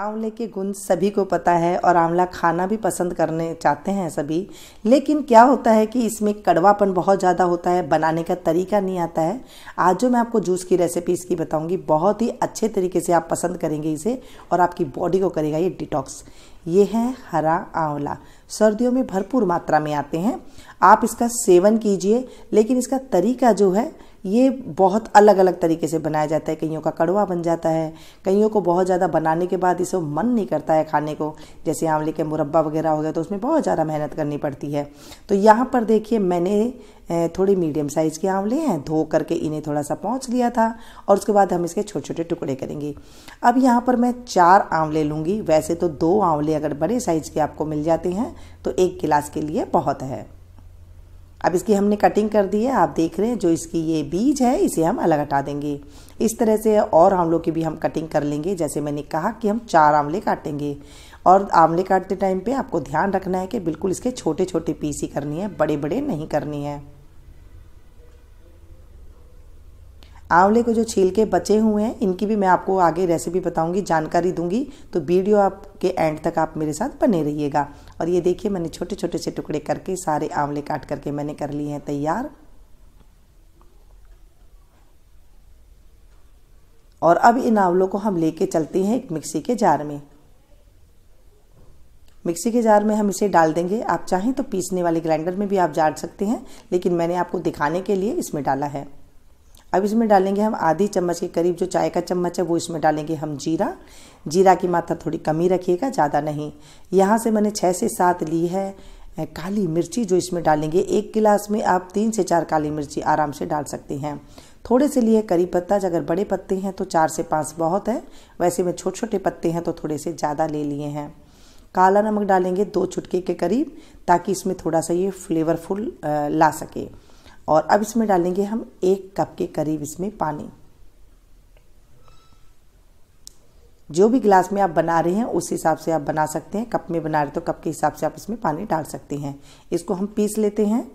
आंवले के गुण सभी को पता है और आंवला खाना भी पसंद करने चाहते हैं सभी लेकिन क्या होता है कि इसमें कड़वापन बहुत ज़्यादा होता है बनाने का तरीका नहीं आता है आज जो मैं आपको जूस की रेसिपी इसकी बताऊंगी बहुत ही अच्छे तरीके से आप पसंद करेंगे इसे और आपकी बॉडी को करेगा ये डिटॉक्स ये है हरा आंवला सर्दियों में भरपूर मात्रा में आते हैं आप इसका सेवन कीजिए लेकिन इसका तरीका जो है ये बहुत अलग अलग तरीके से बनाया जाता है कईयों का कड़वा बन जाता है कईयों को बहुत ज़्यादा बनाने के बाद इसे मन नहीं करता है खाने को जैसे आंवले के मुरब्बा वगैरह हो गया तो उसमें बहुत ज़्यादा मेहनत करनी पड़ती है तो यहाँ पर देखिए मैंने थोड़ी मीडियम साइज़ के आंवले हैं धो करके इन्हें थोड़ा सा पहुँच लिया था और उसके बाद हम इसके छोटे छोटे टुकड़े करेंगे अब यहाँ पर मैं चार आंवले लूँगी वैसे तो दो आंवले अगर बड़े साइज़ के आपको मिल जाते हैं तो एक गिलास के लिए बहुत है अब इसकी हमने कटिंग कर दी है आप देख रहे हैं जो इसकी ये बीज है इसे हम अलग हटा देंगे इस तरह से और आंवलों की भी हम कटिंग कर लेंगे जैसे मैंने कहा कि हम चार आंवले काटेंगे और आंवले काटते टाइम पे आपको ध्यान रखना है कि बिल्कुल इसके छोटे छोटे पीस ही करनी है बड़े बड़े नहीं करनी है आंवले को जो छील के बचे हुए हैं इनकी भी मैं आपको आगे रेसिपी बताऊंगी जानकारी दूंगी तो वीडियो आपके एंड तक आप मेरे साथ बने रहिएगा और ये देखिए मैंने छोटे छोटे से टुकड़े करके सारे आंवले काट करके मैंने कर लिए हैं तैयार और अब इन आंवलों को हम लेके चलते हैं एक मिक्सी के जार में मिक्सी के जार में हम इसे डाल देंगे आप चाहें तो पीसने वाले ग्राइंडर में भी आप जार सकते हैं लेकिन मैंने आपको दिखाने के लिए इसमें डाला है अब इसमें डालेंगे हम आधी चम्मच के करीब जो चाय का चम्मच है वो इसमें डालेंगे हम जीरा जीरा की मात्रा थोड़ी कमी रखिएगा ज़्यादा नहीं यहाँ से मैंने छः से सात ली है काली मिर्ची जो इसमें डालेंगे एक गिलास में आप तीन से चार काली मिर्ची आराम से डाल सकते हैं थोड़े से लिए करी पत्ता अगर बड़े पत्ते हैं तो चार से पाँच बहुत है वैसे में छोटे छोटे पत्ते हैं तो थोड़े से ज़्यादा ले लिए हैं काला नमक डालेंगे दो चुटके के करीब ताकि इसमें थोड़ा सा ये फ्लेवरफुल ला सके और अब इसमें डालेंगे हम एक कप के करीब इसमें पानी जो भी गिलास में आप बना रहे हैं उस हिसाब से आप बना सकते हैं कप में बना रहे तो कप के हिसाब से आप इसमें पानी डाल सकते हैं इसको हम पीस लेते हैं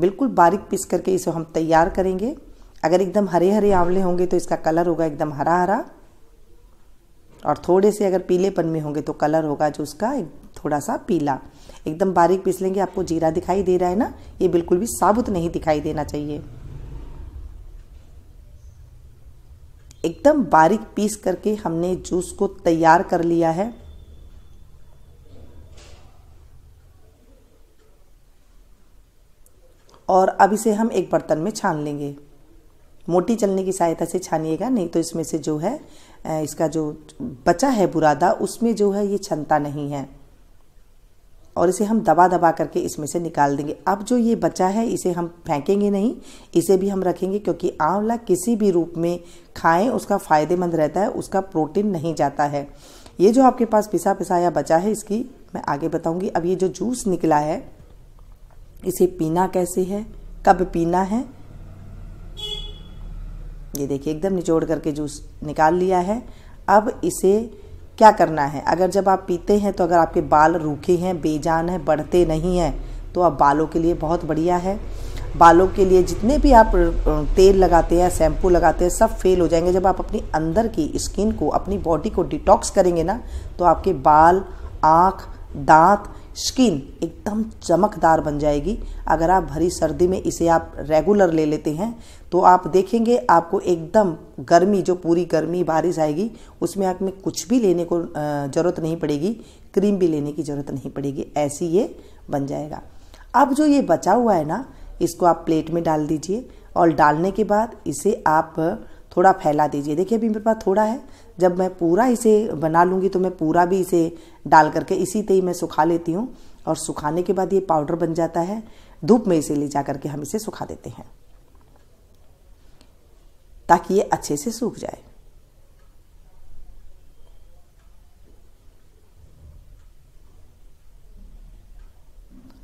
बिल्कुल बारीक पीस करके इसे हम तैयार करेंगे अगर एकदम हरे हरे आंवले होंगे तो इसका कलर होगा एकदम हरा हरा और थोड़े से अगर पीलेपन में होंगे तो कलर होगा जो उसका थोड़ा सा पीला एकदम बारीक पीस लेंगे आपको जीरा दिखाई दे रहा है ना ये बिल्कुल भी साबुत नहीं दिखाई देना चाहिए एकदम बारीक पीस करके हमने जूस को तैयार कर लिया है और अब इसे हम एक बर्तन में छान लेंगे मोटी चलने की सहायता से छानिएगा नहीं तो इसमें से जो है इसका जो बचा है बुरादा उसमें जो है ये छनता नहीं है और इसे हम दबा दबा करके इसमें से निकाल देंगे अब जो ये बचा है इसे हम फेंकेंगे नहीं इसे भी हम रखेंगे क्योंकि आंवला किसी भी रूप में खाएं उसका फ़ायदेमंद रहता है उसका प्रोटीन नहीं जाता है ये जो आपके पास पिसा पिसाया बचा है इसकी मैं आगे बताऊंगी अब ये जो जूस निकला है इसे पीना कैसे है कब पीना है ये देखिए एकदम निचोड़ करके जूस निकाल लिया है अब इसे क्या करना है अगर जब आप पीते हैं तो अगर आपके बाल रूखे हैं बेजान हैं बढ़ते नहीं हैं तो आप बालों के लिए बहुत बढ़िया है बालों के लिए जितने भी आप तेल लगाते हैं शैम्पू लगाते हैं सब फेल हो जाएंगे जब आप अपनी अंदर की स्किन को अपनी बॉडी को डिटॉक्स करेंगे ना तो आपके बाल आँख दांत स्किन एकदम चमकदार बन जाएगी अगर आप भरी सर्दी में इसे आप रेगुलर ले लेते हैं तो आप देखेंगे आपको एकदम गर्मी जो पूरी गर्मी बारिश आएगी उसमें आप में कुछ भी लेने को ज़रूरत नहीं पड़ेगी क्रीम भी लेने की ज़रूरत नहीं पड़ेगी ऐसी ये बन जाएगा अब जो ये बचा हुआ है ना इसको आप प्लेट में डाल दीजिए और डालने के बाद इसे आप थोड़ा फैला दीजिए देखिए अभी मेरे पास थोड़ा है जब मैं पूरा इसे बना लूँगी तो मैं पूरा भी इसे डाल करके इसी तेई मैं सुखा लेती हूँ और सुखाने के बाद ये पाउडर बन जाता है धूप में इसे ले जा करके हम इसे सुखा देते हैं ताकि ये अच्छे से सूख जाए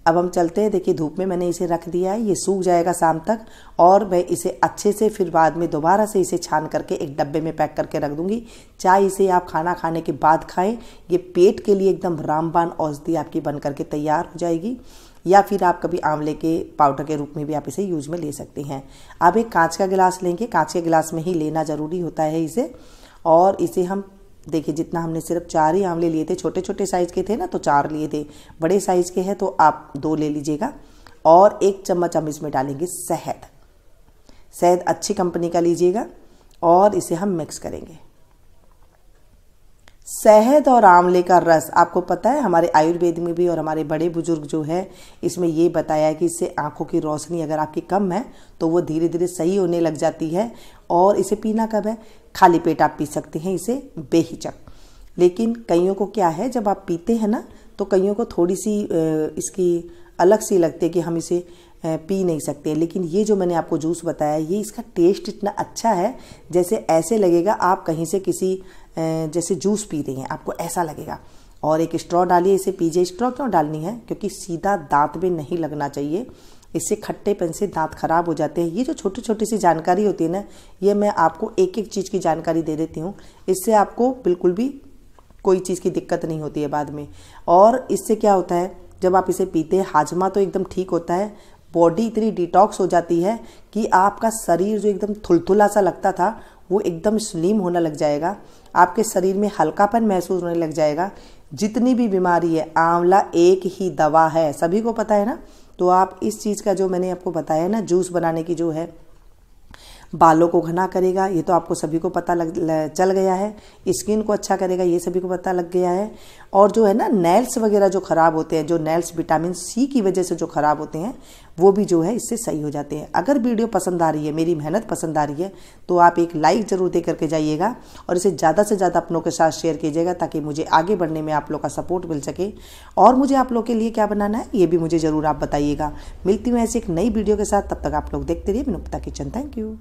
अब हम चलते हैं देखिए धूप में मैंने इसे रख दिया है ये सूख जाएगा शाम तक और मैं इसे अच्छे से फिर बाद में दोबारा से इसे छान करके एक डब्बे में पैक करके रख दूंगी चाहे इसे आप खाना खाने के बाद खाएं ये पेट के लिए एकदम रामबान औषधि आपकी बन करके तैयार हो जाएगी या फिर आप कभी आंवले के पाउडर के रूप में भी आप इसे यूज में ले सकते हैं आप एक कांच का गिलास लेंगे कांच के गिलास में ही लेना ज़रूरी होता है इसे और इसे हम देखिए जितना हमने सिर्फ चार ही आंवले लिए थे छोटे छोटे साइज़ के थे ना तो चार लिए थे बड़े साइज़ के हैं तो आप दो ले लीजिएगा और एक चम्मच हम इसमें डालेंगे शहद शहद अच्छी कंपनी का लीजिएगा और इसे हम मिक्स करेंगे शहद और आंवले का रस आपको पता है हमारे आयुर्वेद में भी और हमारे बड़े बुजुर्ग जो है इसमें ये बताया है कि इससे आंखों की रोशनी अगर आपकी कम है तो वो धीरे धीरे सही होने लग जाती है और इसे पीना कब है खाली पेट आप पी सकते हैं इसे बेहिचक लेकिन कईयों को क्या है जब आप पीते हैं ना तो कईयों को थोड़ी सी इसकी अलग सी लगती है कि हम इसे पी नहीं सकते लेकिन ये जो मैंने आपको जूस बताया ये इसका टेस्ट इतना अच्छा है जैसे ऐसे लगेगा आप कहीं से किसी जैसे जूस पी रही हैं आपको ऐसा लगेगा और एक स्ट्रॉ डालिए इसे पीजिए स्ट्रॉ क्यों डालनी है क्योंकि सीधा दांत में नहीं लगना चाहिए इससे खट्टेपन से दांत खराब हो जाते हैं ये जो छोटी छोटी सी जानकारी होती है ना ये मैं आपको एक एक चीज़ की जानकारी दे देती हूँ इससे आपको बिल्कुल भी कोई चीज़ की दिक्कत नहीं होती है बाद में और इससे क्या होता है जब आप इसे पीते हैं हाजमा तो एकदम ठीक होता है बॉडी इतनी डिटॉक्स हो जाती है कि आपका शरीर जो एकदम थुलथुला सा लगता था वो एकदम स्लिम होना लग जाएगा आपके शरीर में हल्कापन महसूस होने लग जाएगा जितनी भी बीमारी है आंवला एक ही दवा है सभी को पता है ना तो आप इस चीज़ का जो मैंने आपको बताया ना जूस बनाने की जो है बालों को घना करेगा ये तो आपको सभी को पता लग चल गया है स्किन को अच्छा करेगा ये सभी को पता लग गया है और जो है ना नेल्स वगैरह जो ख़राब होते हैं जो नेल्स विटामिन सी की वजह से जो ख़राब होते हैं वो भी जो है इससे सही हो जाते हैं अगर वीडियो पसंद आ रही है मेरी मेहनत पसंद आ रही है तो आप एक लाइक ज़रूर दे करके जाइएगा और इसे ज़्यादा से ज़्यादा अपनों के साथ शेयर कीजिएगा ताकि मुझे आगे बढ़ने में आप लोग का सपोर्ट मिल सके और मुझे आप लोग के लिए क्या बनाना है ये भी मुझे ज़रूर आप बताइएगा मिलती हूँ ऐसे एक नई वीडियो के साथ तब तक आप लोग देखते रहिए मिनुक्ता किचन थैंक यू